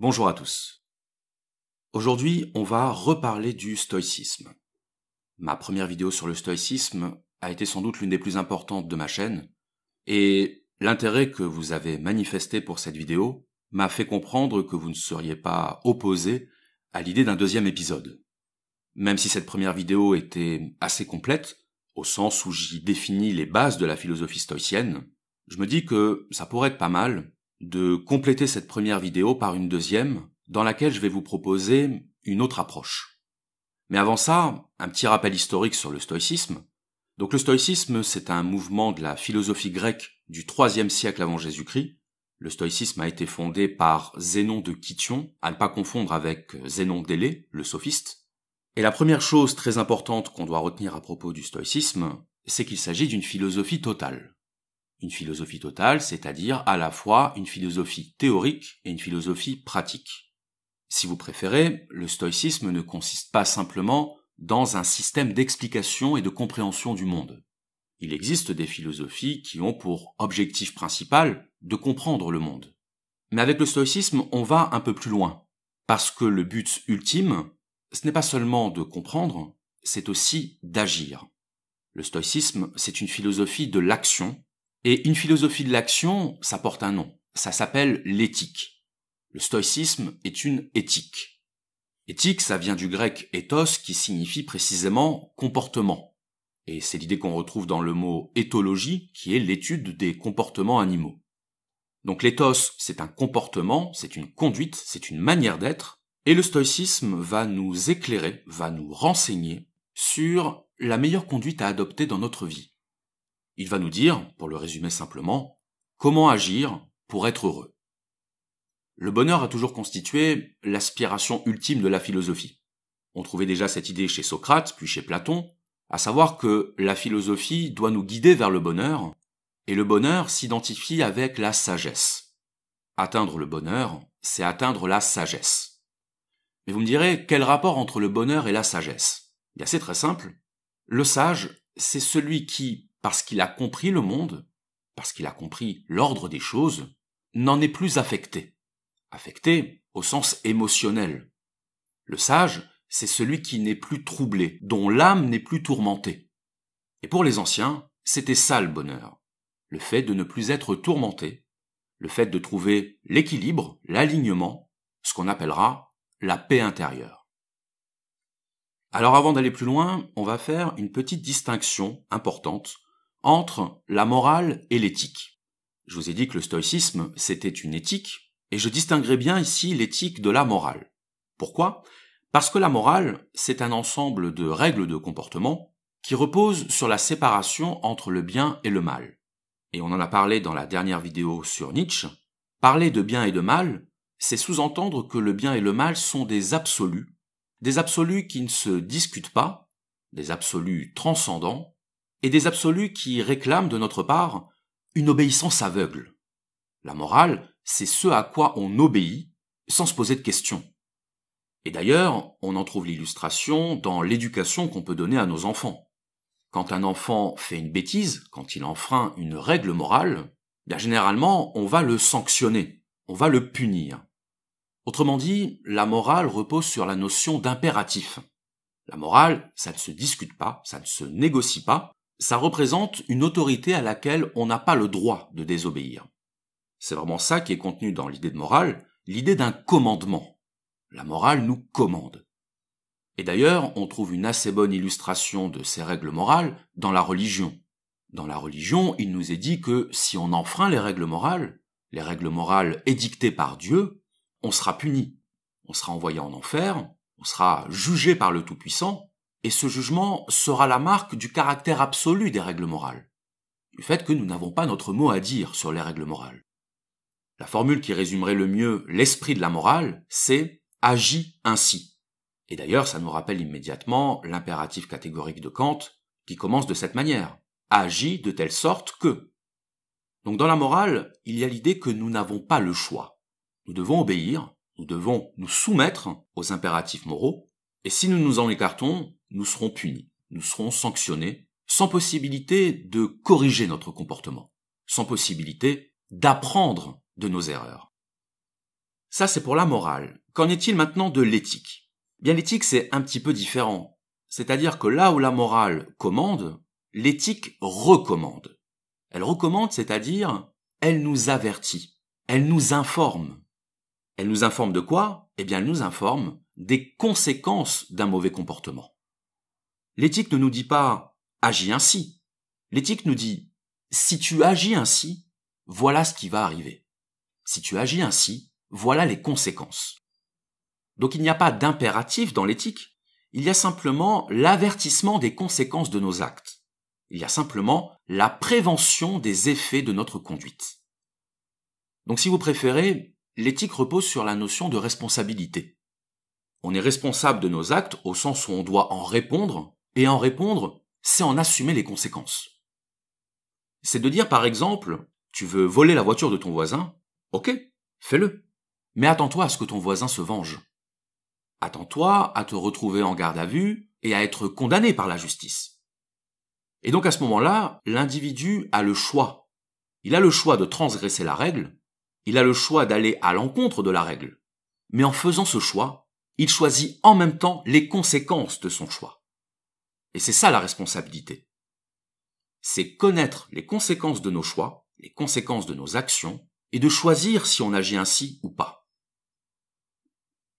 Bonjour à tous. Aujourd'hui, on va reparler du stoïcisme. Ma première vidéo sur le stoïcisme a été sans doute l'une des plus importantes de ma chaîne, et l'intérêt que vous avez manifesté pour cette vidéo m'a fait comprendre que vous ne seriez pas opposé à l'idée d'un deuxième épisode. Même si cette première vidéo était assez complète, au sens où j'y définis les bases de la philosophie stoïcienne, je me dis que ça pourrait être pas mal de compléter cette première vidéo par une deuxième dans laquelle je vais vous proposer une autre approche. Mais avant ça, un petit rappel historique sur le stoïcisme. Donc le stoïcisme, c'est un mouvement de la philosophie grecque du IIIe siècle avant Jésus-Christ. Le stoïcisme a été fondé par Zénon de Kition, à ne pas confondre avec Zénon d'Élée, le sophiste. Et la première chose très importante qu'on doit retenir à propos du stoïcisme, c'est qu'il s'agit d'une philosophie totale une philosophie totale, c'est-à-dire à la fois une philosophie théorique et une philosophie pratique. Si vous préférez, le stoïcisme ne consiste pas simplement dans un système d'explication et de compréhension du monde. Il existe des philosophies qui ont pour objectif principal de comprendre le monde. Mais avec le stoïcisme, on va un peu plus loin, parce que le but ultime, ce n'est pas seulement de comprendre, c'est aussi d'agir. Le stoïcisme, c'est une philosophie de l'action et une philosophie de l'action, ça porte un nom. Ça s'appelle l'éthique. Le stoïcisme est une éthique. Éthique, ça vient du grec ethos qui signifie précisément comportement. Et c'est l'idée qu'on retrouve dans le mot éthologie qui est l'étude des comportements animaux. Donc l'éthos, c'est un comportement, c'est une conduite, c'est une manière d'être, et le stoïcisme va nous éclairer, va nous renseigner sur la meilleure conduite à adopter dans notre vie il va nous dire, pour le résumer simplement, comment agir pour être heureux. Le bonheur a toujours constitué l'aspiration ultime de la philosophie. On trouvait déjà cette idée chez Socrate, puis chez Platon, à savoir que la philosophie doit nous guider vers le bonheur, et le bonheur s'identifie avec la sagesse. Atteindre le bonheur, c'est atteindre la sagesse. Mais vous me direz, quel rapport entre le bonheur et la sagesse eh bien c'est très simple. Le sage, c'est celui qui, parce qu'il a compris le monde, parce qu'il a compris l'ordre des choses, n'en est plus affecté. Affecté au sens émotionnel. Le sage, c'est celui qui n'est plus troublé, dont l'âme n'est plus tourmentée. Et pour les anciens, c'était ça le bonheur. Le fait de ne plus être tourmenté, le fait de trouver l'équilibre, l'alignement, ce qu'on appellera la paix intérieure. Alors avant d'aller plus loin, on va faire une petite distinction importante entre la morale et l'éthique. Je vous ai dit que le stoïcisme, c'était une éthique, et je distinguerai bien ici l'éthique de la morale. Pourquoi Parce que la morale, c'est un ensemble de règles de comportement qui reposent sur la séparation entre le bien et le mal. Et on en a parlé dans la dernière vidéo sur Nietzsche, parler de bien et de mal, c'est sous-entendre que le bien et le mal sont des absolus, des absolus qui ne se discutent pas, des absolus transcendants, et des absolus qui réclament de notre part une obéissance aveugle. La morale, c'est ce à quoi on obéit sans se poser de questions. Et d'ailleurs, on en trouve l'illustration dans l'éducation qu'on peut donner à nos enfants. Quand un enfant fait une bêtise, quand il enfreint une règle morale, bien généralement, on va le sanctionner, on va le punir. Autrement dit, la morale repose sur la notion d'impératif. La morale, ça ne se discute pas, ça ne se négocie pas, ça représente une autorité à laquelle on n'a pas le droit de désobéir. C'est vraiment ça qui est contenu dans l'idée de morale, l'idée d'un commandement. La morale nous commande. Et d'ailleurs, on trouve une assez bonne illustration de ces règles morales dans la religion. Dans la religion, il nous est dit que si on enfreint les règles morales, les règles morales édictées par Dieu, on sera puni. On sera envoyé en enfer, on sera jugé par le Tout-Puissant, et ce jugement sera la marque du caractère absolu des règles morales, du fait que nous n'avons pas notre mot à dire sur les règles morales. La formule qui résumerait le mieux l'esprit de la morale, c'est agis ainsi. Et d'ailleurs, ça nous rappelle immédiatement l'impératif catégorique de Kant, qui commence de cette manière. Agis de telle sorte que. Donc dans la morale, il y a l'idée que nous n'avons pas le choix. Nous devons obéir, nous devons nous soumettre aux impératifs moraux, et si nous nous en écartons, nous serons punis, nous serons sanctionnés, sans possibilité de corriger notre comportement, sans possibilité d'apprendre de nos erreurs. Ça c'est pour la morale. Qu'en est-il maintenant de l'éthique Bien l'éthique c'est un petit peu différent. C'est-à-dire que là où la morale commande, l'éthique recommande. Elle recommande, c'est-à-dire elle nous avertit, elle nous informe. Elle nous informe de quoi Eh bien elle nous informe des conséquences d'un mauvais comportement. L'éthique ne nous dit pas agis ainsi. L'éthique nous dit si tu agis ainsi, voilà ce qui va arriver. Si tu agis ainsi, voilà les conséquences. Donc il n'y a pas d'impératif dans l'éthique, il y a simplement l'avertissement des conséquences de nos actes. Il y a simplement la prévention des effets de notre conduite. Donc si vous préférez, l'éthique repose sur la notion de responsabilité. On est responsable de nos actes au sens où on doit en répondre et en répondre, c'est en assumer les conséquences. C'est de dire par exemple, tu veux voler la voiture de ton voisin, ok, fais-le. Mais attends-toi à ce que ton voisin se venge. Attends-toi à te retrouver en garde à vue et à être condamné par la justice. Et donc à ce moment-là, l'individu a le choix. Il a le choix de transgresser la règle, il a le choix d'aller à l'encontre de la règle. Mais en faisant ce choix, il choisit en même temps les conséquences de son choix. Et c'est ça la responsabilité. C'est connaître les conséquences de nos choix, les conséquences de nos actions, et de choisir si on agit ainsi ou pas.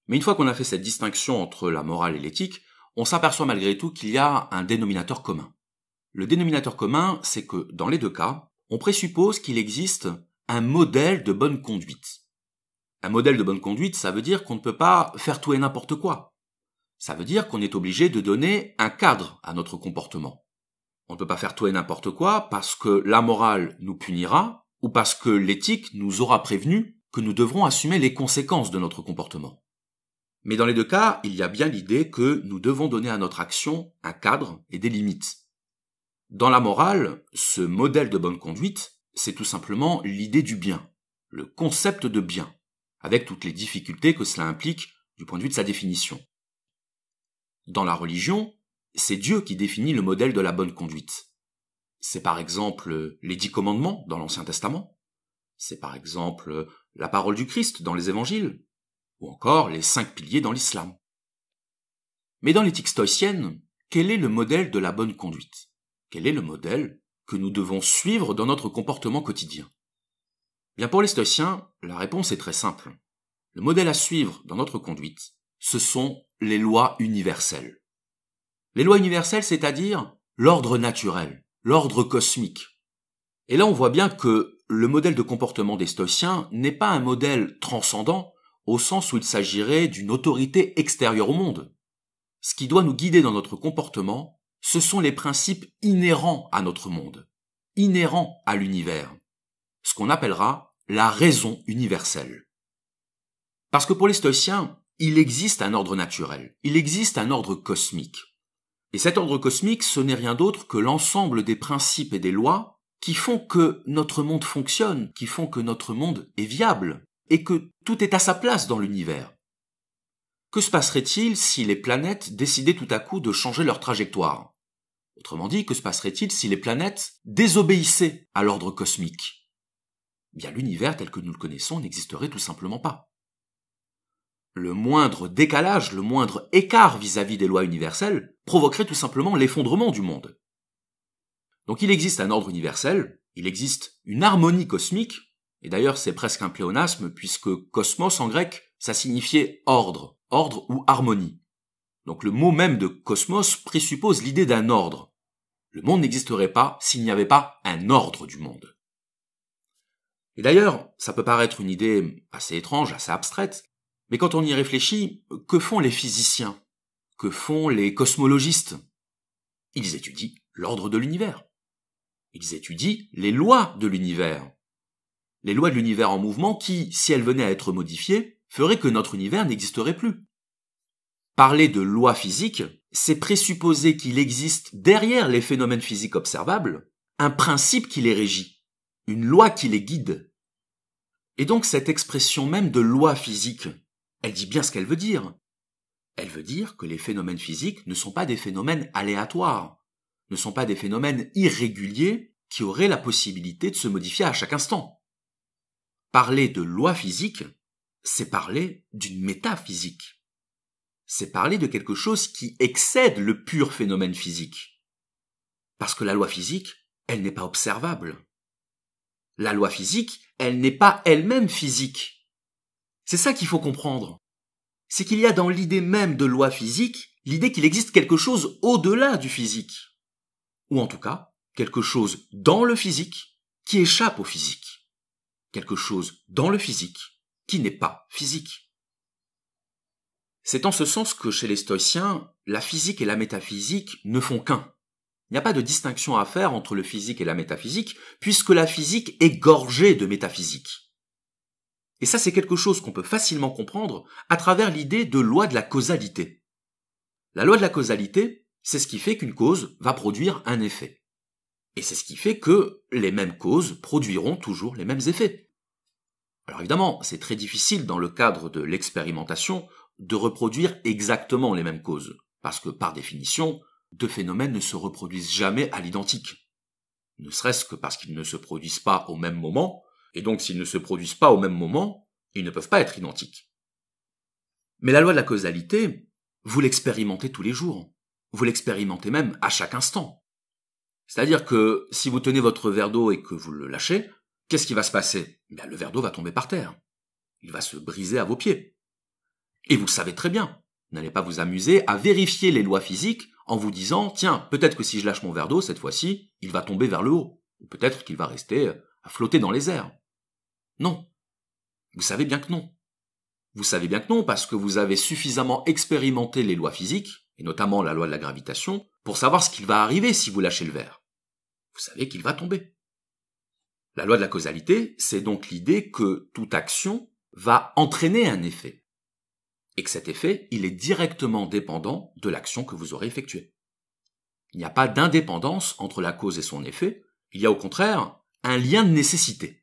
Mais une fois qu'on a fait cette distinction entre la morale et l'éthique, on s'aperçoit malgré tout qu'il y a un dénominateur commun. Le dénominateur commun, c'est que dans les deux cas, on présuppose qu'il existe un modèle de bonne conduite. Un modèle de bonne conduite, ça veut dire qu'on ne peut pas faire tout et n'importe quoi. Ça veut dire qu'on est obligé de donner un cadre à notre comportement. On ne peut pas faire tout et n'importe quoi parce que la morale nous punira ou parce que l'éthique nous aura prévenu que nous devrons assumer les conséquences de notre comportement. Mais dans les deux cas, il y a bien l'idée que nous devons donner à notre action un cadre et des limites. Dans la morale, ce modèle de bonne conduite, c'est tout simplement l'idée du bien, le concept de bien, avec toutes les difficultés que cela implique du point de vue de sa définition. Dans la religion, c'est Dieu qui définit le modèle de la bonne conduite. C'est par exemple euh, les dix commandements dans l'Ancien Testament. C'est par exemple euh, la parole du Christ dans les évangiles. Ou encore les cinq piliers dans l'islam. Mais dans l'éthique stoïcienne, quel est le modèle de la bonne conduite Quel est le modèle que nous devons suivre dans notre comportement quotidien Bien pour les stoïciens, la réponse est très simple. Le modèle à suivre dans notre conduite, ce sont les lois universelles. Les lois universelles, c'est-à-dire l'ordre naturel, l'ordre cosmique. Et là, on voit bien que le modèle de comportement des stoïciens n'est pas un modèle transcendant au sens où il s'agirait d'une autorité extérieure au monde. Ce qui doit nous guider dans notre comportement, ce sont les principes inhérents à notre monde, inhérents à l'univers, ce qu'on appellera la raison universelle. Parce que pour les stoïciens, il existe un ordre naturel, il existe un ordre cosmique. Et cet ordre cosmique, ce n'est rien d'autre que l'ensemble des principes et des lois qui font que notre monde fonctionne, qui font que notre monde est viable, et que tout est à sa place dans l'univers. Que se passerait-il si les planètes décidaient tout à coup de changer leur trajectoire Autrement dit, que se passerait-il si les planètes désobéissaient à l'ordre cosmique Bien l'univers tel que nous le connaissons n'existerait tout simplement pas le moindre décalage, le moindre écart vis-à-vis des lois universelles provoquerait tout simplement l'effondrement du monde. Donc il existe un ordre universel, il existe une harmonie cosmique, et d'ailleurs c'est presque un pléonasme puisque cosmos en grec, ça signifiait ordre, ordre ou harmonie. Donc le mot même de cosmos présuppose l'idée d'un ordre. Le monde n'existerait pas s'il n'y avait pas un ordre du monde. Et d'ailleurs, ça peut paraître une idée assez étrange, assez abstraite, mais quand on y réfléchit, que font les physiciens Que font les cosmologistes Ils étudient l'ordre de l'univers. Ils étudient les lois de l'univers. Les lois de l'univers en mouvement qui, si elles venaient à être modifiées, feraient que notre univers n'existerait plus. Parler de lois physiques, c'est présupposer qu'il existe derrière les phénomènes physiques observables un principe qui les régit, une loi qui les guide. Et donc cette expression même de loi physique, elle dit bien ce qu'elle veut dire. Elle veut dire que les phénomènes physiques ne sont pas des phénomènes aléatoires, ne sont pas des phénomènes irréguliers qui auraient la possibilité de se modifier à chaque instant. Parler de loi physique, c'est parler d'une métaphysique. C'est parler de quelque chose qui excède le pur phénomène physique. Parce que la loi physique, elle n'est pas observable. La loi physique, elle n'est pas elle-même physique c'est ça qu'il faut comprendre. C'est qu'il y a dans l'idée même de loi physique l'idée qu'il existe quelque chose au-delà du physique. Ou en tout cas, quelque chose dans le physique qui échappe au physique. Quelque chose dans le physique qui n'est pas physique. C'est en ce sens que chez les stoïciens, la physique et la métaphysique ne font qu'un. Il n'y a pas de distinction à faire entre le physique et la métaphysique, puisque la physique est gorgée de métaphysique. Et ça, c'est quelque chose qu'on peut facilement comprendre à travers l'idée de loi de la causalité. La loi de la causalité, c'est ce qui fait qu'une cause va produire un effet. Et c'est ce qui fait que les mêmes causes produiront toujours les mêmes effets. Alors évidemment, c'est très difficile dans le cadre de l'expérimentation de reproduire exactement les mêmes causes, parce que par définition, deux phénomènes ne se reproduisent jamais à l'identique. Ne serait-ce que parce qu'ils ne se produisent pas au même moment, et donc s'ils ne se produisent pas au même moment, ils ne peuvent pas être identiques. Mais la loi de la causalité, vous l'expérimentez tous les jours, vous l'expérimentez même à chaque instant. C'est-à-dire que si vous tenez votre verre d'eau et que vous le lâchez, qu'est-ce qui va se passer eh Le verre d'eau va tomber par terre, il va se briser à vos pieds. Et vous le savez très bien, n'allez pas vous amuser à vérifier les lois physiques en vous disant, tiens, peut-être que si je lâche mon verre d'eau cette fois-ci, il va tomber vers le haut, ou peut-être qu'il va rester euh, à flotter dans les airs. Non. Vous savez bien que non. Vous savez bien que non, parce que vous avez suffisamment expérimenté les lois physiques, et notamment la loi de la gravitation, pour savoir ce qu'il va arriver si vous lâchez le verre. Vous savez qu'il va tomber. La loi de la causalité, c'est donc l'idée que toute action va entraîner un effet. Et que cet effet, il est directement dépendant de l'action que vous aurez effectuée. Il n'y a pas d'indépendance entre la cause et son effet, il y a au contraire un lien de nécessité.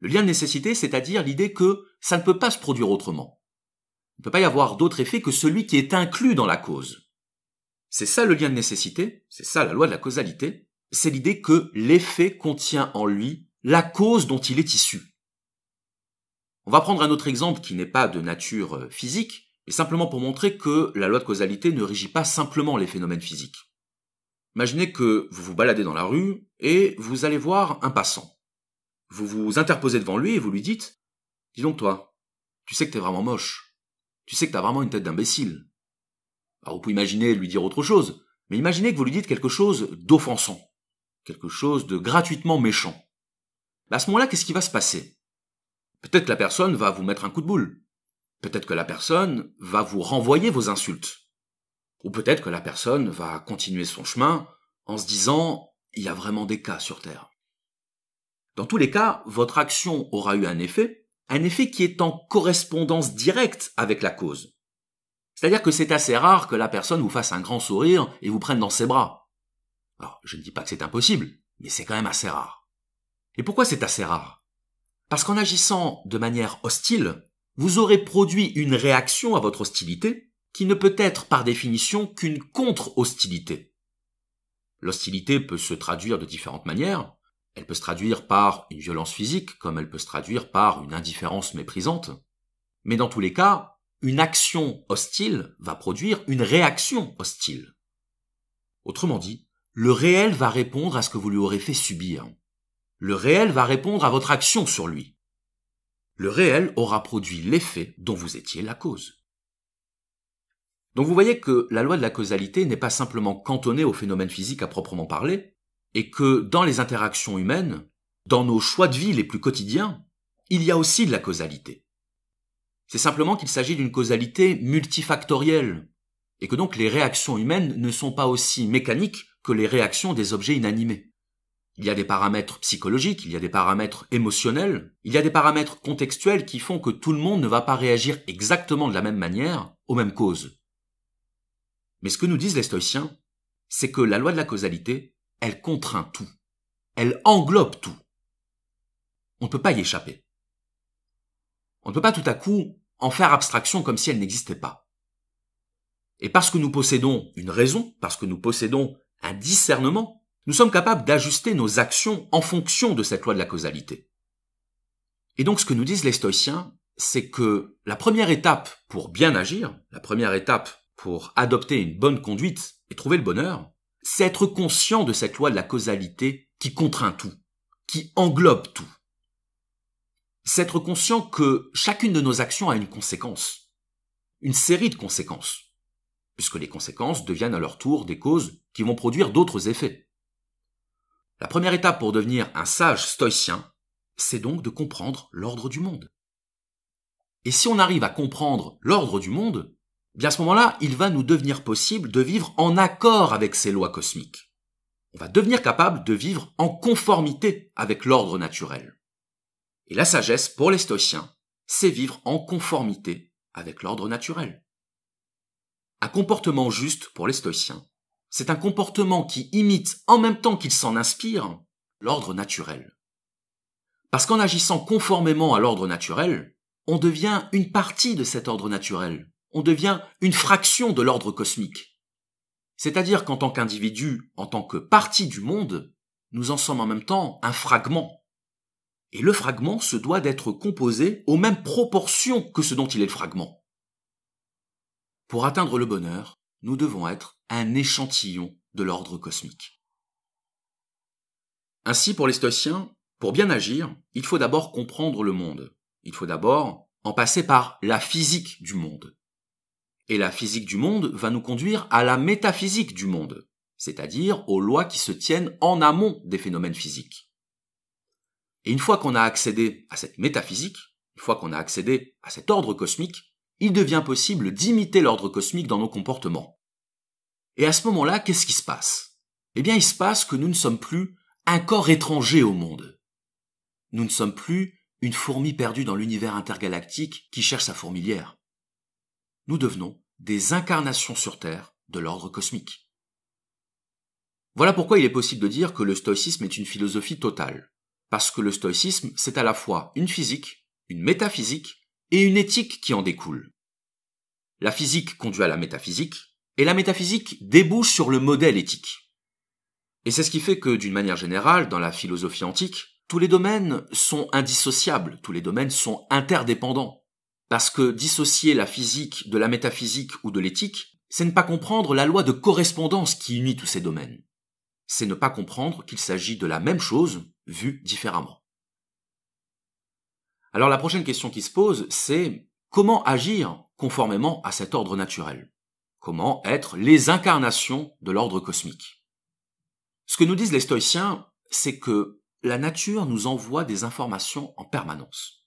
Le lien de nécessité, c'est-à-dire l'idée que ça ne peut pas se produire autrement. Il ne peut pas y avoir d'autre effet que celui qui est inclus dans la cause. C'est ça le lien de nécessité, c'est ça la loi de la causalité, c'est l'idée que l'effet contient en lui la cause dont il est issu. On va prendre un autre exemple qui n'est pas de nature euh, physique, mais simplement pour montrer que la loi de causalité ne régit pas simplement les phénomènes physiques. Imaginez que vous vous baladez dans la rue et vous allez voir un passant. Vous vous interposez devant lui et vous lui dites Dis donc toi, tu sais que t'es vraiment moche. Tu sais que t'as vraiment une tête d'imbécile. Alors vous pouvez imaginer lui dire autre chose, mais imaginez que vous lui dites quelque chose d'offensant, quelque chose de gratuitement méchant. À ce moment-là, qu'est-ce qui va se passer Peut-être que la personne va vous mettre un coup de boule. Peut-être que la personne va vous renvoyer vos insultes. Ou peut-être que la personne va continuer son chemin en se disant ⁇ Il y a vraiment des cas sur Terre dans tous les cas, votre action aura eu un effet, un effet qui est en correspondance directe avec la cause. C'est-à-dire que c'est assez rare que la personne vous fasse un grand sourire et vous prenne dans ses bras. Alors, je ne dis pas que c'est impossible, mais c'est quand même assez rare. Et pourquoi c'est assez rare Parce qu'en agissant de manière hostile, vous aurez produit une réaction à votre hostilité qui ne peut être par définition qu'une contre-hostilité. L'hostilité peut se traduire de différentes manières. Elle peut se traduire par une violence physique, comme elle peut se traduire par une indifférence méprisante. Mais dans tous les cas, une action hostile va produire une réaction hostile. Autrement dit, le réel va répondre à ce que vous lui aurez fait subir. Le réel va répondre à votre action sur lui. Le réel aura produit l'effet dont vous étiez la cause. Donc vous voyez que la loi de la causalité n'est pas simplement cantonnée au phénomène physique à proprement parler, et que dans les interactions humaines, dans nos choix de vie les plus quotidiens, il y a aussi de la causalité. C'est simplement qu'il s'agit d'une causalité multifactorielle, et que donc les réactions humaines ne sont pas aussi mécaniques que les réactions des objets inanimés. Il y a des paramètres psychologiques, il y a des paramètres émotionnels, il y a des paramètres contextuels qui font que tout le monde ne va pas réagir exactement de la même manière aux mêmes causes. Mais ce que nous disent les stoïciens, c'est que la loi de la causalité, elle contraint tout, elle englobe tout. On ne peut pas y échapper. On ne peut pas tout à coup en faire abstraction comme si elle n'existait pas. Et parce que nous possédons une raison, parce que nous possédons un discernement, nous sommes capables d'ajuster nos actions en fonction de cette loi de la causalité. Et donc ce que nous disent les stoïciens, c'est que la première étape pour bien agir, la première étape pour adopter une bonne conduite et trouver le bonheur, c'est être conscient de cette loi de la causalité qui contraint tout, qui englobe tout. C'est être conscient que chacune de nos actions a une conséquence, une série de conséquences, puisque les conséquences deviennent à leur tour des causes qui vont produire d'autres effets. La première étape pour devenir un sage stoïcien, c'est donc de comprendre l'ordre du monde. Et si on arrive à comprendre l'ordre du monde, bien à ce moment-là, il va nous devenir possible de vivre en accord avec ces lois cosmiques. On va devenir capable de vivre en conformité avec l'ordre naturel. Et la sagesse, pour les stoïciens, c'est vivre en conformité avec l'ordre naturel. Un comportement juste pour les stoïciens, c'est un comportement qui imite en même temps qu'il s'en inspire l'ordre naturel. Parce qu'en agissant conformément à l'ordre naturel, on devient une partie de cet ordre naturel on devient une fraction de l'ordre cosmique. C'est-à-dire qu'en tant qu'individu, en tant que partie du monde, nous en sommes en même temps un fragment. Et le fragment se doit d'être composé aux mêmes proportions que ce dont il est le fragment. Pour atteindre le bonheur, nous devons être un échantillon de l'ordre cosmique. Ainsi, pour les stoïciens, pour bien agir, il faut d'abord comprendre le monde. Il faut d'abord en passer par la physique du monde. Et la physique du monde va nous conduire à la métaphysique du monde, c'est-à-dire aux lois qui se tiennent en amont des phénomènes physiques. Et une fois qu'on a accédé à cette métaphysique, une fois qu'on a accédé à cet ordre cosmique, il devient possible d'imiter l'ordre cosmique dans nos comportements. Et à ce moment-là, qu'est-ce qui se passe Eh bien, il se passe que nous ne sommes plus un corps étranger au monde. Nous ne sommes plus une fourmi perdue dans l'univers intergalactique qui cherche sa fourmilière nous devenons des incarnations sur Terre de l'ordre cosmique. Voilà pourquoi il est possible de dire que le stoïcisme est une philosophie totale, parce que le stoïcisme, c'est à la fois une physique, une métaphysique et une éthique qui en découle. La physique conduit à la métaphysique, et la métaphysique débouche sur le modèle éthique. Et c'est ce qui fait que, d'une manière générale, dans la philosophie antique, tous les domaines sont indissociables, tous les domaines sont interdépendants. Parce que dissocier la physique de la métaphysique ou de l'éthique, c'est ne pas comprendre la loi de correspondance qui unit tous ces domaines. C'est ne pas comprendre qu'il s'agit de la même chose vue différemment. Alors la prochaine question qui se pose, c'est comment agir conformément à cet ordre naturel Comment être les incarnations de l'ordre cosmique Ce que nous disent les stoïciens, c'est que la nature nous envoie des informations en permanence.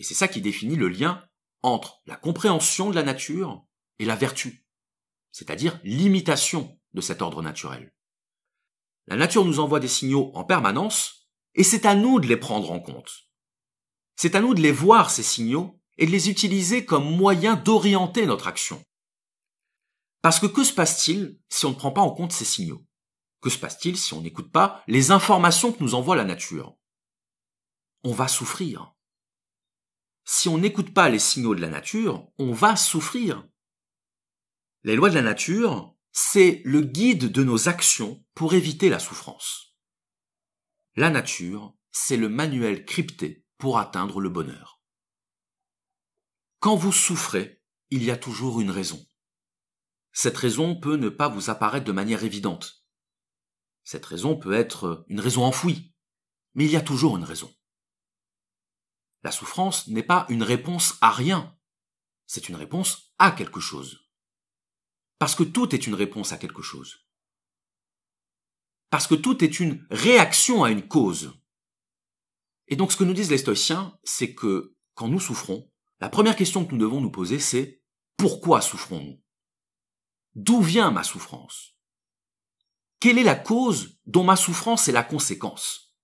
Et c'est ça qui définit le lien entre la compréhension de la nature et la vertu, c'est-à-dire l'imitation de cet ordre naturel. La nature nous envoie des signaux en permanence, et c'est à nous de les prendre en compte. C'est à nous de les voir, ces signaux, et de les utiliser comme moyen d'orienter notre action. Parce que que se passe-t-il si on ne prend pas en compte ces signaux Que se passe-t-il si on n'écoute pas les informations que nous envoie la nature On va souffrir si on n'écoute pas les signaux de la nature, on va souffrir. Les lois de la nature, c'est le guide de nos actions pour éviter la souffrance. La nature, c'est le manuel crypté pour atteindre le bonheur. Quand vous souffrez, il y a toujours une raison. Cette raison peut ne pas vous apparaître de manière évidente. Cette raison peut être une raison enfouie, mais il y a toujours une raison. La souffrance n'est pas une réponse à rien, c'est une réponse à quelque chose. Parce que tout est une réponse à quelque chose. Parce que tout est une réaction à une cause. Et donc ce que nous disent les stoïciens, c'est que quand nous souffrons, la première question que nous devons nous poser, c'est pourquoi souffrons-nous D'où vient ma souffrance Quelle est la cause dont ma souffrance est la conséquence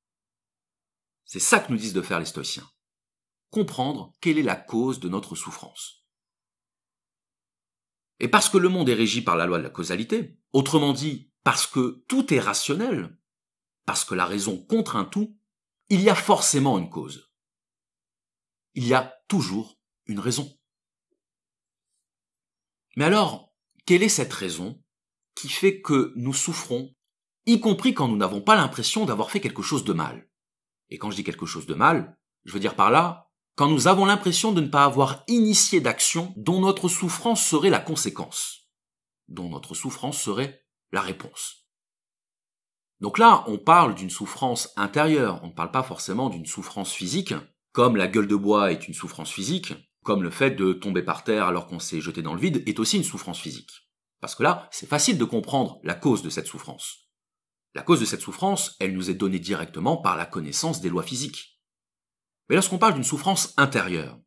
C'est ça que nous disent de faire les stoïciens comprendre quelle est la cause de notre souffrance. Et parce que le monde est régi par la loi de la causalité, autrement dit, parce que tout est rationnel, parce que la raison contraint tout, il y a forcément une cause. Il y a toujours une raison. Mais alors, quelle est cette raison qui fait que nous souffrons, y compris quand nous n'avons pas l'impression d'avoir fait quelque chose de mal Et quand je dis quelque chose de mal, je veux dire par là quand nous avons l'impression de ne pas avoir initié d'action dont notre souffrance serait la conséquence, dont notre souffrance serait la réponse. Donc là, on parle d'une souffrance intérieure, on ne parle pas forcément d'une souffrance physique, comme la gueule de bois est une souffrance physique, comme le fait de tomber par terre alors qu'on s'est jeté dans le vide est aussi une souffrance physique. Parce que là, c'est facile de comprendre la cause de cette souffrance. La cause de cette souffrance, elle nous est donnée directement par la connaissance des lois physiques. Mais lorsqu'on parle d'une souffrance intérieure,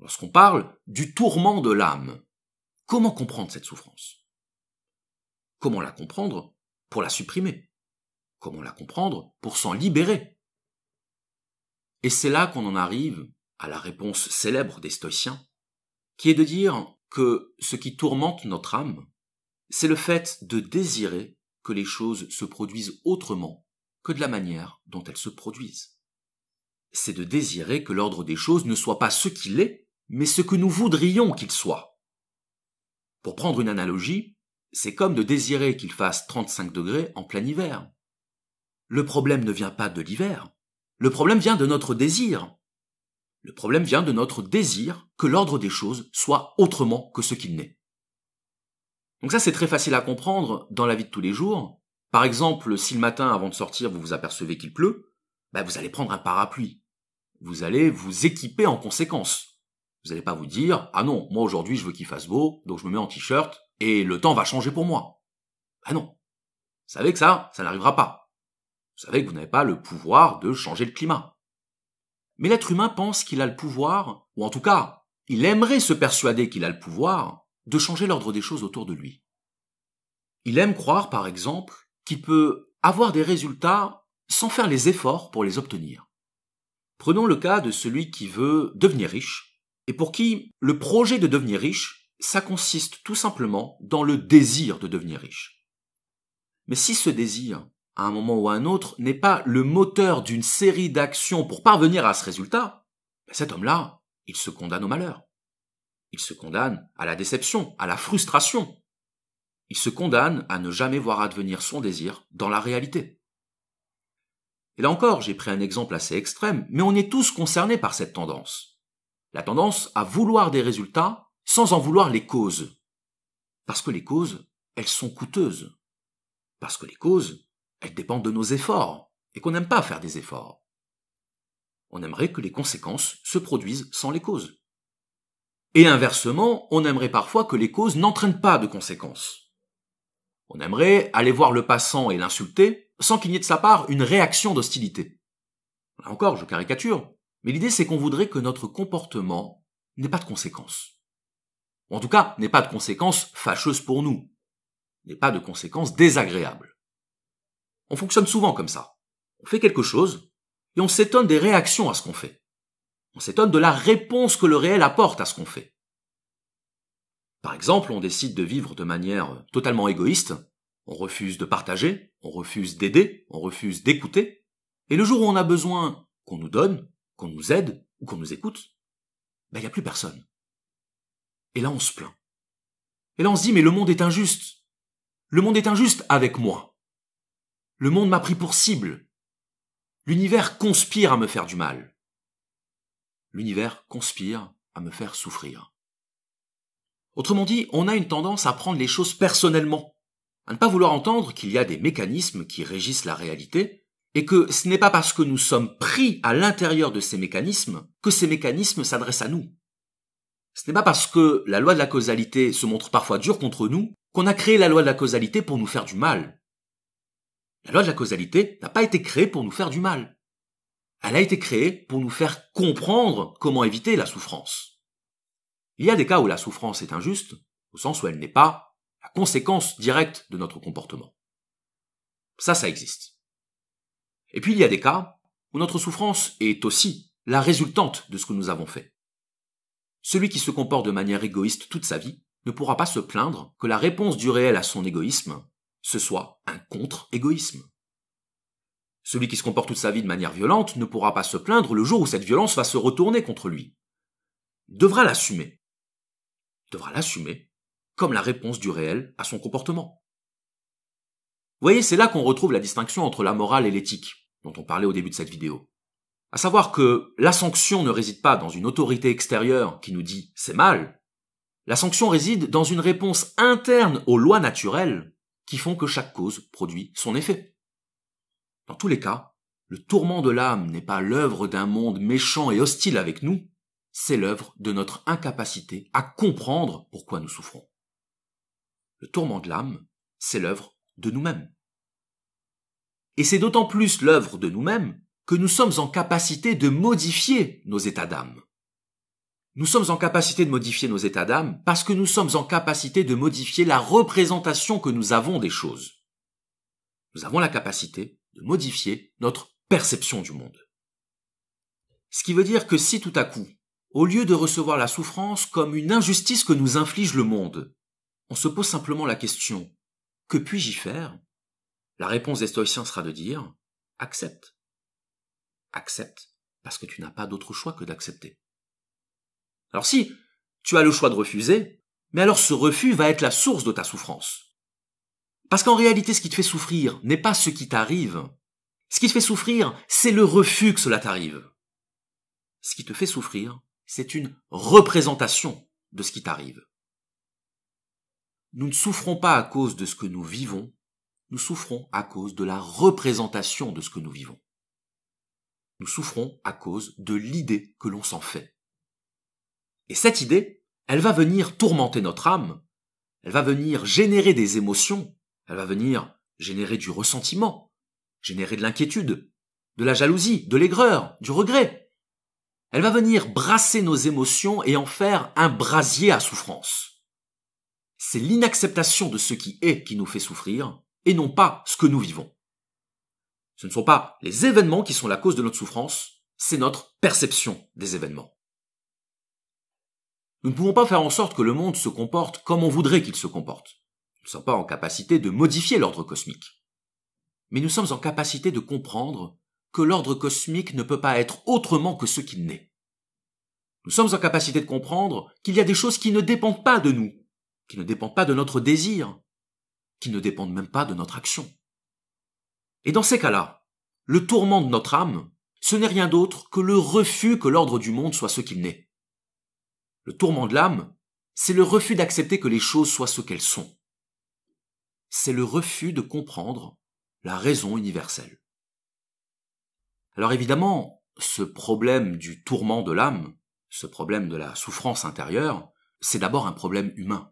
lorsqu'on parle du tourment de l'âme, comment comprendre cette souffrance Comment la comprendre pour la supprimer Comment la comprendre pour s'en libérer Et c'est là qu'on en arrive à la réponse célèbre des stoïciens, qui est de dire que ce qui tourmente notre âme, c'est le fait de désirer que les choses se produisent autrement que de la manière dont elles se produisent c'est de désirer que l'ordre des choses ne soit pas ce qu'il est, mais ce que nous voudrions qu'il soit. Pour prendre une analogie, c'est comme de désirer qu'il fasse 35 degrés en plein hiver. Le problème ne vient pas de l'hiver, le problème vient de notre désir. Le problème vient de notre désir que l'ordre des choses soit autrement que ce qu'il n'est. Donc ça c'est très facile à comprendre dans la vie de tous les jours. Par exemple, si le matin avant de sortir vous vous apercevez qu'il pleut, ben vous allez prendre un parapluie. Vous allez vous équiper en conséquence. Vous n'allez pas vous dire, ah non, moi aujourd'hui je veux qu'il fasse beau, donc je me mets en t-shirt et le temps va changer pour moi. Ah non. Vous savez que ça, ça n'arrivera pas. Vous savez que vous n'avez pas le pouvoir de changer le climat. Mais l'être humain pense qu'il a le pouvoir, ou en tout cas, il aimerait se persuader qu'il a le pouvoir de changer l'ordre des choses autour de lui. Il aime croire, par exemple, qu'il peut avoir des résultats sans faire les efforts pour les obtenir. Prenons le cas de celui qui veut devenir riche, et pour qui le projet de devenir riche, ça consiste tout simplement dans le désir de devenir riche. Mais si ce désir, à un moment ou à un autre, n'est pas le moteur d'une série d'actions pour parvenir à ce résultat, ben cet homme-là, il se condamne au malheur. Il se condamne à la déception, à la frustration. Il se condamne à ne jamais voir advenir son désir dans la réalité. Et là encore, j'ai pris un exemple assez extrême, mais on est tous concernés par cette tendance. La tendance à vouloir des résultats sans en vouloir les causes. Parce que les causes, elles sont coûteuses. Parce que les causes, elles dépendent de nos efforts, et qu'on n'aime pas faire des efforts. On aimerait que les conséquences se produisent sans les causes. Et inversement, on aimerait parfois que les causes n'entraînent pas de conséquences. On aimerait aller voir le passant et l'insulter, sans qu'il n'y ait de sa part une réaction d'hostilité. Là encore, je caricature, mais l'idée c'est qu'on voudrait que notre comportement n'ait pas de conséquences. en tout cas, n'ait pas de conséquences fâcheuses pour nous, n'ait pas de conséquences désagréables. On fonctionne souvent comme ça. On fait quelque chose, et on s'étonne des réactions à ce qu'on fait. On s'étonne de la réponse que le réel apporte à ce qu'on fait. Par exemple, on décide de vivre de manière totalement égoïste, on refuse de partager, on refuse d'aider, on refuse d'écouter, et le jour où on a besoin qu'on nous donne, qu'on nous aide ou qu'on nous écoute, ben, il n'y a plus personne. Et là on se plaint. Et là on se dit mais le monde est injuste. Le monde est injuste avec moi. Le monde m'a pris pour cible. L'univers conspire à me faire du mal. L'univers conspire à me faire souffrir. Autrement dit, on a une tendance à prendre les choses personnellement, à ne pas vouloir entendre qu'il y a des mécanismes qui régissent la réalité, et que ce n'est pas parce que nous sommes pris à l'intérieur de ces mécanismes que ces mécanismes s'adressent à nous. Ce n'est pas parce que la loi de la causalité se montre parfois dure contre nous qu'on a créé la loi de la causalité pour nous faire du mal. La loi de la causalité n'a pas été créée pour nous faire du mal. Elle a été créée pour nous faire comprendre comment éviter la souffrance. Il y a des cas où la souffrance est injuste, au sens où elle n'est pas la conséquence directe de notre comportement. Ça, ça existe. Et puis il y a des cas où notre souffrance est aussi la résultante de ce que nous avons fait. Celui qui se comporte de manière égoïste toute sa vie ne pourra pas se plaindre que la réponse du réel à son égoïsme, ce soit un contre-égoïsme. Celui qui se comporte toute sa vie de manière violente ne pourra pas se plaindre le jour où cette violence va se retourner contre lui. devra l'assumer devra l'assumer comme la réponse du réel à son comportement. Vous voyez, c'est là qu'on retrouve la distinction entre la morale et l'éthique, dont on parlait au début de cette vidéo. À savoir que la sanction ne réside pas dans une autorité extérieure qui nous dit c'est mal. La sanction réside dans une réponse interne aux lois naturelles qui font que chaque cause produit son effet. Dans tous les cas, le tourment de l'âme n'est pas l'œuvre d'un monde méchant et hostile avec nous, c'est l'œuvre de notre incapacité à comprendre pourquoi nous souffrons. Le tourment de l'âme, c'est l'œuvre de nous-mêmes. Et c'est d'autant plus l'œuvre de nous-mêmes que nous sommes en capacité de modifier nos états d'âme. Nous sommes en capacité de modifier nos états d'âme parce que nous sommes en capacité de modifier la représentation que nous avons des choses. Nous avons la capacité de modifier notre perception du monde. Ce qui veut dire que si tout à coup au lieu de recevoir la souffrance comme une injustice que nous inflige le monde, on se pose simplement la question Que puis-je y faire La réponse des stoïciens sera de dire Accepte. Accepte, parce que tu n'as pas d'autre choix que d'accepter. Alors si, tu as le choix de refuser, mais alors ce refus va être la source de ta souffrance. Parce qu'en réalité, ce qui te fait souffrir n'est pas ce qui t'arrive. Ce qui te fait souffrir, c'est le refus que cela t'arrive. Ce qui te fait souffrir, c'est une représentation de ce qui t'arrive. Nous ne souffrons pas à cause de ce que nous vivons, nous souffrons à cause de la représentation de ce que nous vivons. Nous souffrons à cause de l'idée que l'on s'en fait. Et cette idée, elle va venir tourmenter notre âme, elle va venir générer des émotions, elle va venir générer du ressentiment, générer de l'inquiétude, de la jalousie, de l'aigreur, du regret, elle va venir brasser nos émotions et en faire un brasier à souffrance. C'est l'inacceptation de ce qui est qui nous fait souffrir, et non pas ce que nous vivons. Ce ne sont pas les événements qui sont la cause de notre souffrance, c'est notre perception des événements. Nous ne pouvons pas faire en sorte que le monde se comporte comme on voudrait qu'il se comporte. Nous ne sommes pas en capacité de modifier l'ordre cosmique. Mais nous sommes en capacité de comprendre que l'ordre cosmique ne peut pas être autrement que ce qu'il n'est. Nous sommes en capacité de comprendre qu'il y a des choses qui ne dépendent pas de nous, qui ne dépendent pas de notre désir, qui ne dépendent même pas de notre action. Et dans ces cas-là, le tourment de notre âme, ce n'est rien d'autre que le refus que l'ordre du monde soit ce qu'il n'est. Le tourment de l'âme, c'est le refus d'accepter que les choses soient ce qu'elles sont. C'est le refus de comprendre la raison universelle. Alors évidemment, ce problème du tourment de l'âme, ce problème de la souffrance intérieure, c'est d'abord un problème humain.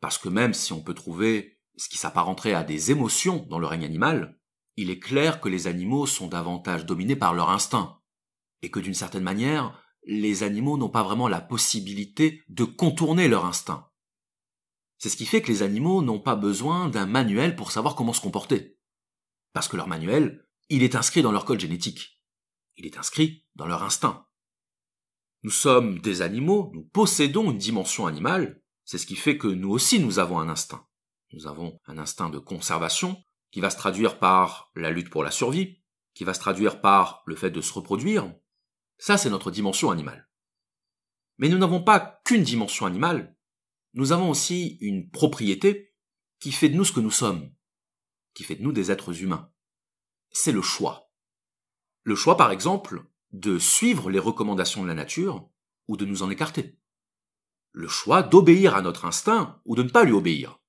Parce que même si on peut trouver ce qui s'apparenterait à des émotions dans le règne animal, il est clair que les animaux sont davantage dominés par leur instinct, et que d'une certaine manière, les animaux n'ont pas vraiment la possibilité de contourner leur instinct. C'est ce qui fait que les animaux n'ont pas besoin d'un manuel pour savoir comment se comporter. Parce que leur manuel, il est inscrit dans leur code génétique. Il est inscrit dans leur instinct. Nous sommes des animaux, nous possédons une dimension animale, c'est ce qui fait que nous aussi nous avons un instinct. Nous avons un instinct de conservation qui va se traduire par la lutte pour la survie, qui va se traduire par le fait de se reproduire. Ça, c'est notre dimension animale. Mais nous n'avons pas qu'une dimension animale, nous avons aussi une propriété qui fait de nous ce que nous sommes, qui fait de nous des êtres humains c'est le choix. Le choix, par exemple, de suivre les recommandations de la nature ou de nous en écarter. Le choix d'obéir à notre instinct ou de ne pas lui obéir.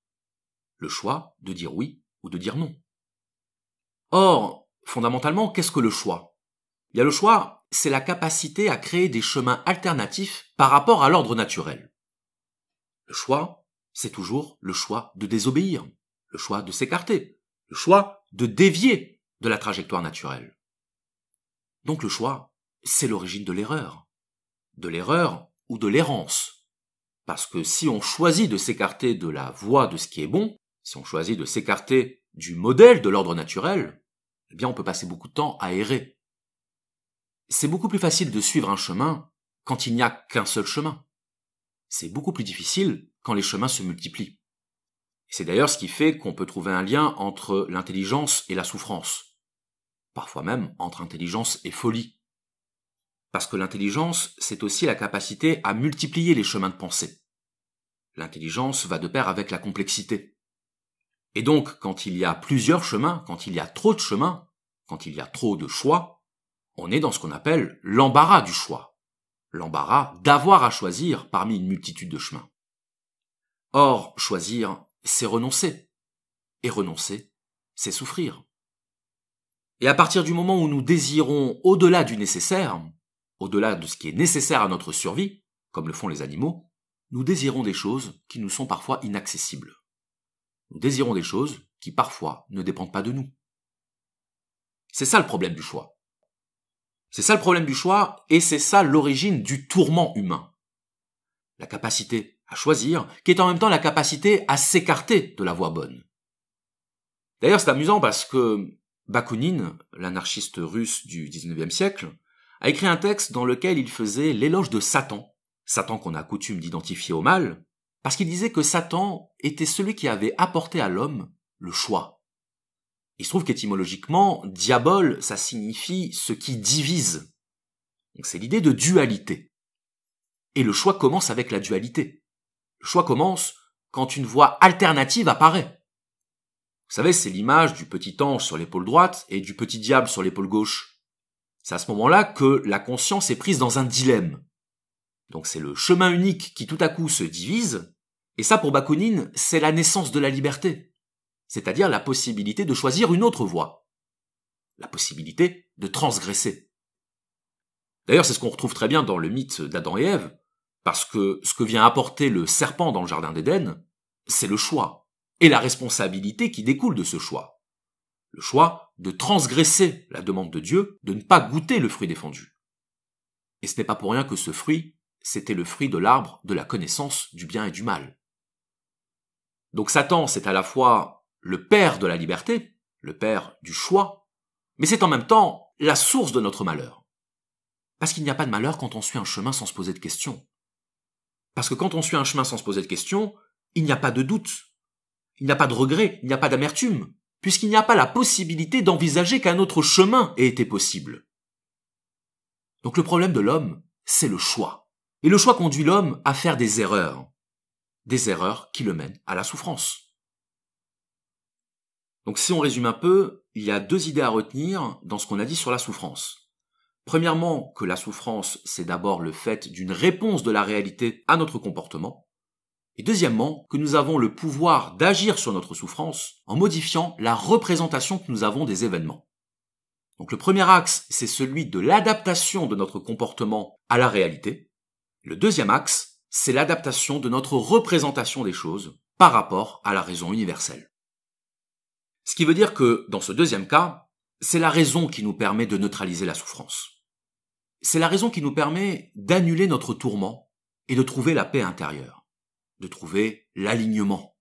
Le choix de dire oui ou de dire non. Or, fondamentalement, qu'est-ce que le choix Il y a le choix, c'est la capacité à créer des chemins alternatifs par rapport à l'ordre naturel. Le choix, c'est toujours le choix de désobéir, le choix de s'écarter, le choix de dévier de la trajectoire naturelle. Donc le choix, c'est l'origine de l'erreur. De l'erreur ou de l'errance. Parce que si on choisit de s'écarter de la voie de ce qui est bon, si on choisit de s'écarter du modèle de l'ordre naturel, eh bien on peut passer beaucoup de temps à errer. C'est beaucoup plus facile de suivre un chemin quand il n'y a qu'un seul chemin. C'est beaucoup plus difficile quand les chemins se multiplient. C'est d'ailleurs ce qui fait qu'on peut trouver un lien entre l'intelligence et la souffrance parfois même entre intelligence et folie. Parce que l'intelligence, c'est aussi la capacité à multiplier les chemins de pensée. L'intelligence va de pair avec la complexité. Et donc, quand il y a plusieurs chemins, quand il y a trop de chemins, quand il y a trop de choix, on est dans ce qu'on appelle l'embarras du choix, l'embarras d'avoir à choisir parmi une multitude de chemins. Or, choisir, c'est renoncer. Et renoncer, c'est souffrir. Et à partir du moment où nous désirons au-delà du nécessaire, au-delà de ce qui est nécessaire à notre survie, comme le font les animaux, nous désirons des choses qui nous sont parfois inaccessibles. Nous désirons des choses qui parfois ne dépendent pas de nous. C'est ça le problème du choix. C'est ça le problème du choix et c'est ça l'origine du tourment humain. La capacité à choisir, qui est en même temps la capacité à s'écarter de la voie bonne. D'ailleurs, c'est amusant parce que Bakounine, l'anarchiste russe du XIXe siècle, a écrit un texte dans lequel il faisait l'éloge de Satan, Satan qu'on a coutume d'identifier au mal, parce qu'il disait que Satan était celui qui avait apporté à l'homme le choix. Il se trouve qu'étymologiquement, diable, ça signifie ce qui divise. c'est l'idée de dualité. Et le choix commence avec la dualité. Le choix commence quand une voie alternative apparaît. Vous savez, c'est l'image du petit ange sur l'épaule droite et du petit diable sur l'épaule gauche. C'est à ce moment-là que la conscience est prise dans un dilemme. Donc c'est le chemin unique qui tout à coup se divise, et ça pour Bakounine, c'est la naissance de la liberté, c'est-à-dire la possibilité de choisir une autre voie, la possibilité de transgresser. D'ailleurs, c'est ce qu'on retrouve très bien dans le mythe d'Adam et Ève, parce que ce que vient apporter le serpent dans le jardin d'Éden, c'est le choix et la responsabilité qui découle de ce choix. Le choix de transgresser la demande de Dieu, de ne pas goûter le fruit défendu. Et ce n'est pas pour rien que ce fruit, c'était le fruit de l'arbre de la connaissance du bien et du mal. Donc Satan, c'est à la fois le père de la liberté, le père du choix, mais c'est en même temps la source de notre malheur. Parce qu'il n'y a pas de malheur quand on suit un chemin sans se poser de questions. Parce que quand on suit un chemin sans se poser de questions, il n'y a pas de doute, il n'y a pas de regret, il n'y a pas d'amertume, puisqu'il n'y a pas la possibilité d'envisager qu'un autre chemin ait été possible. Donc le problème de l'homme, c'est le choix. Et le choix conduit l'homme à faire des erreurs. Des erreurs qui le mènent à la souffrance. Donc si on résume un peu, il y a deux idées à retenir dans ce qu'on a dit sur la souffrance. Premièrement, que la souffrance, c'est d'abord le fait d'une réponse de la réalité à notre comportement et deuxièmement, que nous avons le pouvoir d'agir sur notre souffrance en modifiant la représentation que nous avons des événements. Donc le premier axe, c'est celui de l'adaptation de notre comportement à la réalité. Le deuxième axe, c'est l'adaptation de notre représentation des choses par rapport à la raison universelle. Ce qui veut dire que, dans ce deuxième cas, c'est la raison qui nous permet de neutraliser la souffrance. C'est la raison qui nous permet d'annuler notre tourment et de trouver la paix intérieure de trouver l'alignement.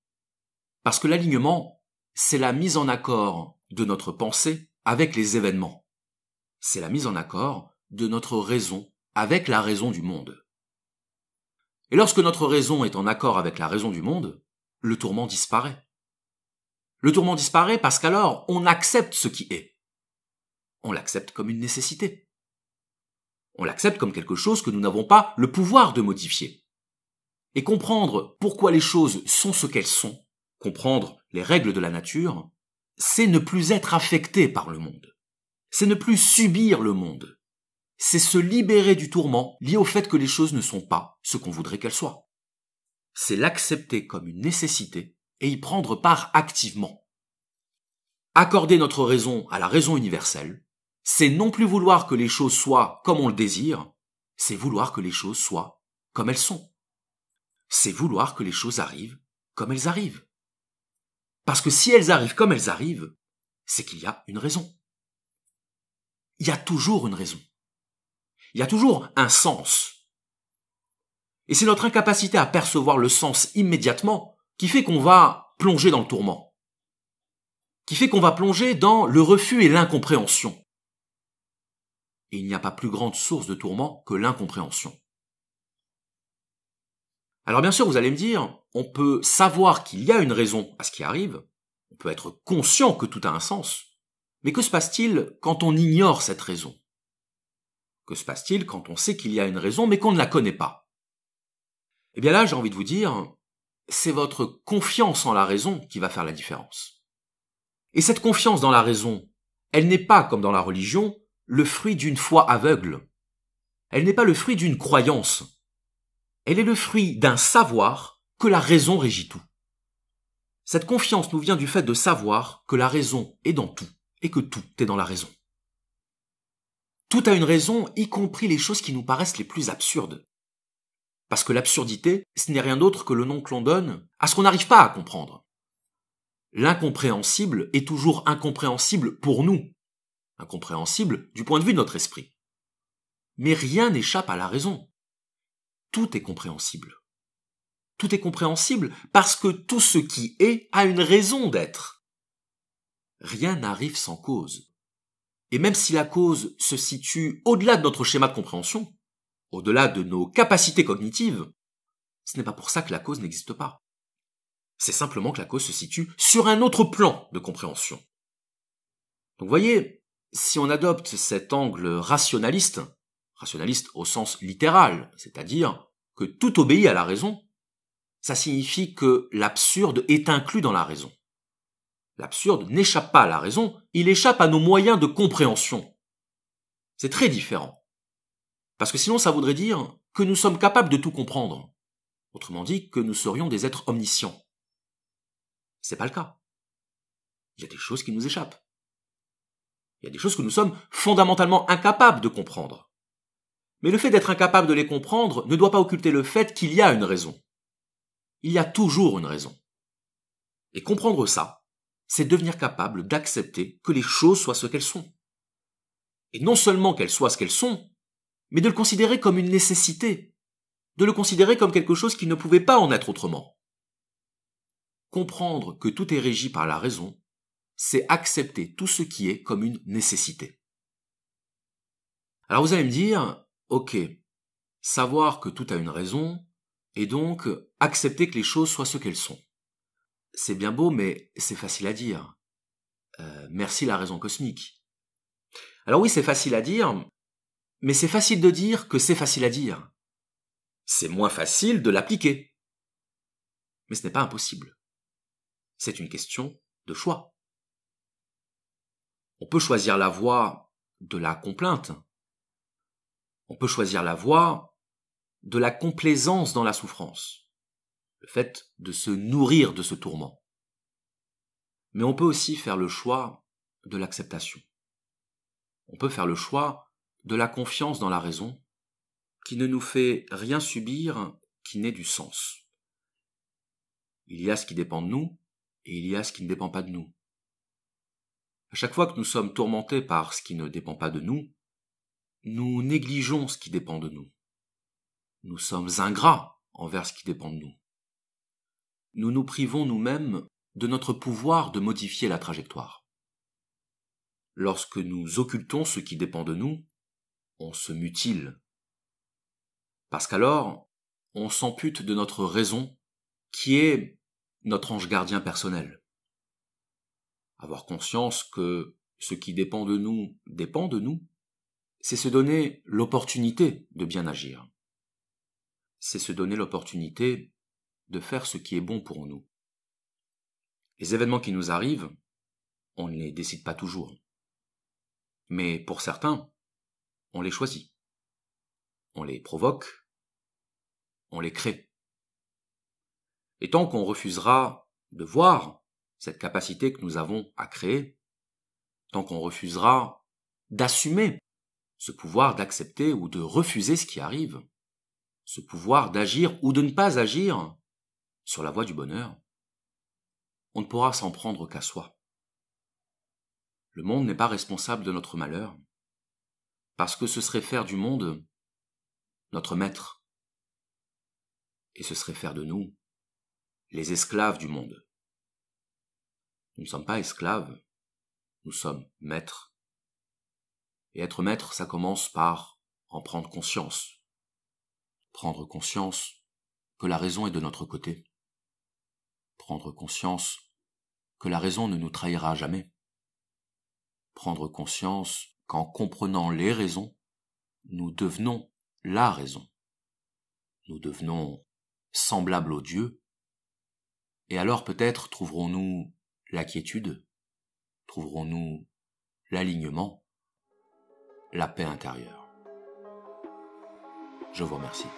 Parce que l'alignement, c'est la mise en accord de notre pensée avec les événements. C'est la mise en accord de notre raison avec la raison du monde. Et lorsque notre raison est en accord avec la raison du monde, le tourment disparaît. Le tourment disparaît parce qu'alors on accepte ce qui est. On l'accepte comme une nécessité. On l'accepte comme quelque chose que nous n'avons pas le pouvoir de modifier et comprendre pourquoi les choses sont ce qu'elles sont, comprendre les règles de la nature, c'est ne plus être affecté par le monde. C'est ne plus subir le monde. C'est se libérer du tourment lié au fait que les choses ne sont pas ce qu'on voudrait qu'elles soient. C'est l'accepter comme une nécessité et y prendre part activement. Accorder notre raison à la raison universelle, c'est non plus vouloir que les choses soient comme on le désire, c'est vouloir que les choses soient comme elles sont c'est vouloir que les choses arrivent comme elles arrivent. Parce que si elles arrivent comme elles arrivent, c'est qu'il y a une raison. Il y a toujours une raison. Il y a toujours un sens. Et c'est notre incapacité à percevoir le sens immédiatement qui fait qu'on va plonger dans le tourment. Qui fait qu'on va plonger dans le refus et l'incompréhension. Et il n'y a pas plus grande source de tourment que l'incompréhension. Alors bien sûr, vous allez me dire, on peut savoir qu'il y a une raison à ce qui arrive, on peut être conscient que tout a un sens, mais que se passe-t-il quand on ignore cette raison Que se passe-t-il quand on sait qu'il y a une raison mais qu'on ne la connaît pas Eh bien là, j'ai envie de vous dire, c'est votre confiance en la raison qui va faire la différence. Et cette confiance dans la raison, elle n'est pas, comme dans la religion, le fruit d'une foi aveugle. Elle n'est pas le fruit d'une croyance, elle est le fruit d'un savoir que la raison régit tout. Cette confiance nous vient du fait de savoir que la raison est dans tout et que tout est dans la raison. Tout a une raison, y compris les choses qui nous paraissent les plus absurdes. Parce que l'absurdité, ce n'est rien d'autre que le nom que l'on donne à ce qu'on n'arrive pas à comprendre. L'incompréhensible est toujours incompréhensible pour nous, incompréhensible du point de vue de notre esprit. Mais rien n'échappe à la raison tout est compréhensible. Tout est compréhensible parce que tout ce qui est a une raison d'être. Rien n'arrive sans cause. Et même si la cause se situe au-delà de notre schéma de compréhension, au-delà de nos capacités cognitives, ce n'est pas pour ça que la cause n'existe pas. C'est simplement que la cause se situe sur un autre plan de compréhension. Donc voyez, si on adopte cet angle rationaliste, rationaliste au sens littéral, c'est-à-dire que tout obéit à la raison, ça signifie que l'absurde est inclus dans la raison. L'absurde n'échappe pas à la raison, il échappe à nos moyens de compréhension. C'est très différent. Parce que sinon ça voudrait dire que nous sommes capables de tout comprendre. Autrement dit, que nous serions des êtres omniscients. C'est pas le cas. Il y a des choses qui nous échappent. Il y a des choses que nous sommes fondamentalement incapables de comprendre. Mais le fait d'être incapable de les comprendre ne doit pas occulter le fait qu'il y a une raison. Il y a toujours une raison. Et comprendre ça, c'est devenir capable d'accepter que les choses soient ce qu'elles sont. Et non seulement qu'elles soient ce qu'elles sont, mais de le considérer comme une nécessité, de le considérer comme quelque chose qui ne pouvait pas en être autrement. Comprendre que tout est régi par la raison, c'est accepter tout ce qui est comme une nécessité. Alors vous allez me dire, Ok, savoir que tout a une raison, et donc accepter que les choses soient ce qu'elles sont. C'est bien beau, mais c'est facile à dire. Euh, merci la raison cosmique. Alors oui, c'est facile à dire, mais c'est facile de dire que c'est facile à dire. C'est moins facile de l'appliquer. Mais ce n'est pas impossible. C'est une question de choix. On peut choisir la voie de la complainte, on peut choisir la voie de la complaisance dans la souffrance, le fait de se nourrir de ce tourment. Mais on peut aussi faire le choix de l'acceptation. On peut faire le choix de la confiance dans la raison, qui ne nous fait rien subir qui n'ait du sens. Il y a ce qui dépend de nous, et il y a ce qui ne dépend pas de nous. À chaque fois que nous sommes tourmentés par ce qui ne dépend pas de nous, nous négligeons ce qui dépend de nous. Nous sommes ingrats envers ce qui dépend de nous. Nous nous privons nous-mêmes de notre pouvoir de modifier la trajectoire. Lorsque nous occultons ce qui dépend de nous, on se mutile. Parce qu'alors, on s'ampute de notre raison, qui est notre ange gardien personnel. Avoir conscience que ce qui dépend de nous dépend de nous, c'est se donner l'opportunité de bien agir. C'est se donner l'opportunité de faire ce qui est bon pour nous. Les événements qui nous arrivent, on ne les décide pas toujours. Mais pour certains, on les choisit. On les provoque. On les crée. Et tant qu'on refusera de voir cette capacité que nous avons à créer, tant qu'on refusera d'assumer ce pouvoir d'accepter ou de refuser ce qui arrive, ce pouvoir d'agir ou de ne pas agir sur la voie du bonheur, on ne pourra s'en prendre qu'à soi. Le monde n'est pas responsable de notre malheur, parce que ce serait faire du monde notre maître, et ce serait faire de nous les esclaves du monde. Nous ne sommes pas esclaves, nous sommes maîtres. Et être maître, ça commence par en prendre conscience. Prendre conscience que la raison est de notre côté. Prendre conscience que la raison ne nous trahira jamais. Prendre conscience qu'en comprenant les raisons, nous devenons la raison. Nous devenons semblables aux dieux, et alors peut-être trouverons-nous la quiétude, trouverons-nous l'alignement, la paix intérieure. Je vous remercie.